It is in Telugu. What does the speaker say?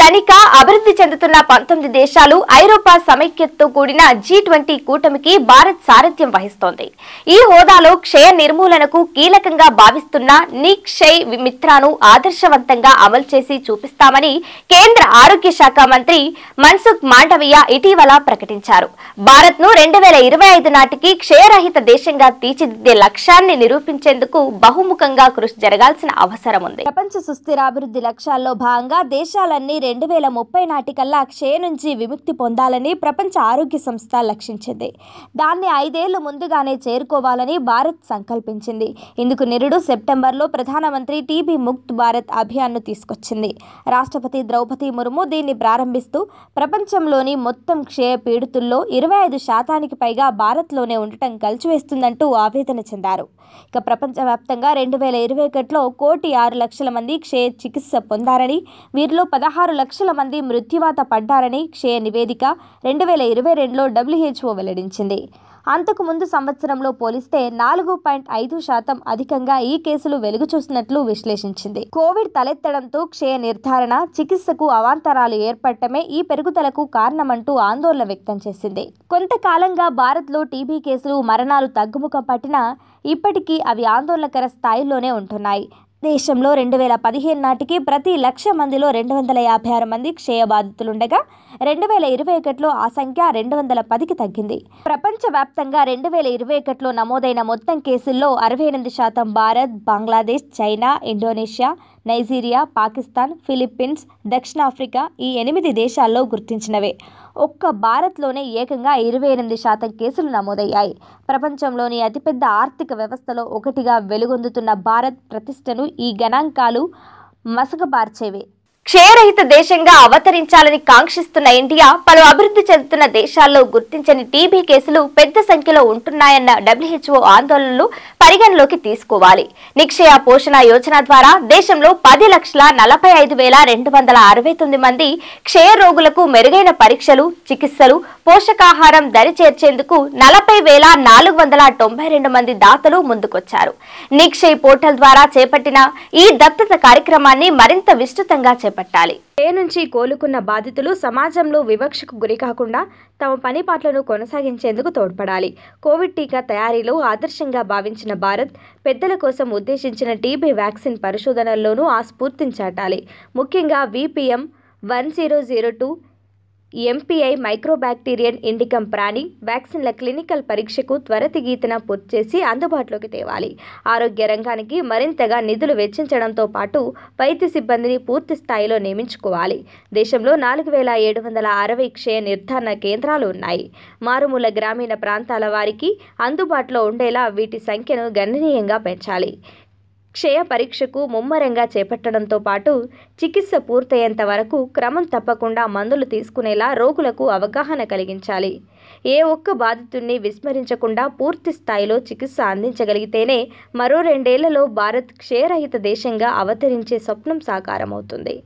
ధనిక అభివృద్ధి చెందుతున్న పంతొమ్మిది దేశాలు ఐరోపా సమైక్యతతో కూడిన జీ ట్వంటీ కూటమికి భారత్ సారథ్యం వహిస్తోంది ఈ హోదాలో క్షయ నిర్మూలనకు కీలకంగా భావిస్తున్న నీక్ క్షయ్ మిత్రాను ఆదర్శవంతంగా అమలు చేసి చూపిస్తామని కేంద్ర ఆరోగ్య శాఖ మంత్రి మన్సుఖ్ మాండవీయ ఇటీవల ప్రకటించారు భారత్ ను రెండు వేల ఇరవై ఐదు నాటికి క్షయరహిత దేశంగా తీర్చిదిద్దే లక్ష్యాన్ని నిరూపించేందుకు బహుముఖంగా కృషి జరగాల్సిన అవసరం ఉంది ప్రపంచ సుస్థిరాభివృద్ధి లక్ష్యాల్లో భాగంగా దేశాలన్నీ రెండు వేల ముప్పై నాటికల్లా క్షయ నుంచి విముక్తి పొందాలని ప్రపంచ ఆరోగ్య సంస్థ లక్షించింది దాన్ని ఐదేళ్లు ముందుగానే చేరుకోవాలని భారత్ సంకల్పించింది ఇందుకు నిరుడు సెప్టెంబర్లో ప్రధానమంత్రి టీబీ ముక్త్ భారత్ అభియాన్ను తీసుకొచ్చింది రాష్ట్రపతి ద్రౌపది ముర్ము దీన్ని ప్రారంభిస్తూ ప్రపంచంలోని మొత్తం క్షయ పీడితుల్లో ఇరవై ఐదు శాతానికి పైగా భారత్లోనే ఉండటం కలిచివేస్తుందంటూ ఆవేదన చెందారు ఇక ప్రపంచవ్యాప్తంగా రెండు వేల ఇరవై ఒకటిలో కోటి ఆరు లక్షల మంది క్షయ చికిత్స పొందారని వీరిలో పదహారు పదహారు లక్షల మంది మృత్యువాత పడ్డారని క్షయ నివేదిక రెండు వేల ఇరవై రెండులో డబ్ల్యూహెచ్ఓ వెల్లడించింది అంతకు ముందు సంవత్సరంలో పోలిస్తే నాలుగు పాయింట్ ఐదు శాతం అధికంగా ఈ కేసులు వెలుగు చూసినట్లు విశ్లేషించింది కోవిడ్ తలెత్తడంతో క్షయ నిర్ధారణ చికిత్సకు అవాంతరాలు ఏర్పడటమే ఈ పెరుగుదలకు కారణమంటూ ఆందోళన వ్యక్తం చేసింది కొంతకాలంగా భారత్లో టీబీ కేసులు మరణాలు తగ్గుముఖం పట్టినా ఇప్పటికీ అవి ఆందోళనకర స్థాయిలోనే ఉంటున్నాయి దేశంలో రెండు వేల పదిహేను నాటికి ప్రతి లక్ష మందిలో రెండు వందల యాభై ఆరు మంది క్షయ బాధితులుండగా రెండు వేల ఇరవై ఒకటిలో ఆ సంఖ్య రెండు వందల పదికి తగ్గింది ప్రపంచవ్యాప్తంగా రెండు వేల ఇరవై ఒకటిలో నమోదైన మొత్తం కేసుల్లో అరవై ఎనిమిది శాతం Bharat Bangladesh China Indonesia Nigeria Pakistan Philippines దక్షిణాఫ్రికా ఈ ఎనిమిది దేశాల్లో గుర్తించినవే ఒక్క భారత్లోనే ఏకంగా ఇరవై ఎనిమిది శాతం కేసులు నమోదయ్యాయి ప్రపంచంలోని అతిపెద్ద ఆర్థిక వ్యవస్థలో ఒకటిగా వెలుగొందుతున్న భారత్ ప్రతిష్టను ఈ గణాంకాలు మసకబార్చేవే క్షయరహిత దేశంగా అవతరించాలని కాంక్షిస్తున్న ఇండియా పలు అభివృద్ధి చెందుతున్న దేశాల్లో గుర్తించని టీబీ కేసులు పెద్ద సంఖ్యలో ఉంటున్నాయన్న డబ్ల్యూహెచ్ఓ ఆందోళనలు పరిగణలోకి తీసుకోవాలి నిక్షయ పోషణ యోజన ద్వారా దేశంలో పది లక్షల నలభై ఐదు వేల రెండు వందల అరవై తొమ్మిది మంది క్షయ రోగులకు మెరుగైన పరీక్షలు చికిత్సలు పోషకాహారం దరిచేర్చేందుకు నలభై వేల నాలుగు వందల తొంభై రెండు మంది దాతలు ముందుకొచ్చారు నిక్షయ్ పోర్టల్ ద్వారా చేపట్టిన ఈ దత్తత కార్యక్రమాన్ని మరింత విస్తృతంగా చేపట్టాలి పే నుంచి కోలుకున్న బాధితులు సమాజంలో వివక్షకు గురి కాకుండా తమ పని పాటలను కొనసాగించేందుకు తోడ్పడాలి కోవిడ్ టీకా తయారీలో ఆదర్శంగా భావించిన భారత్ పెద్దల కోసం ఉద్దేశించిన టీబీ వ్యాక్సిన్ పరిశోధనల్లోనూ ఆ స్ఫూర్తిని చాటాలి ముఖ్యంగా VPM one zero zero two MPI మైక్రోబ్యాక్టీరియన్ ఇండికం ప్రాణి వ్యాక్సిన్ల క్లినికల్ పరీక్షకు త్వరతిగీతన పూర్తి చేసి అందుబాటులోకి తేవాలి ఆరోగ్య రంగానికి మరింతగా నిధులు వెచ్చించడంతో పాటు వైద్య సిబ్బందిని పూర్తి స్థాయిలో నియమించుకోవాలి దేశంలో నాలుగు వేల ఏడు వందల అరవై క్షయ నిర్ధారణ కేంద్రాలు ఉన్నాయి మారుమూల గ్రామీణ ప్రాంతాల వారికి అందుబాటులో ఉండేలా వీటి సంఖ్యను గణనీయంగా పెంచాలి క్షయ పరీక్షకు ముమ్మరంగా చేపట్టడంతో పాటు చికిత్స పూర్తయ్యేంత వరకు క్రమం తప్పకుండా మందులు తీసుకునేలా రోగులకు అవగాహన కలిగించాలి ఏ ఒక్క బాధితుడిని విస్మరించకుండా పూర్తి స్థాయిలో చికిత్స అందించగలిగితేనే మరో రెండేళ్లలో భారత్ క్షయరహిత దేశంగా అవతరించే స్వప్నం సాకారమవుతుంది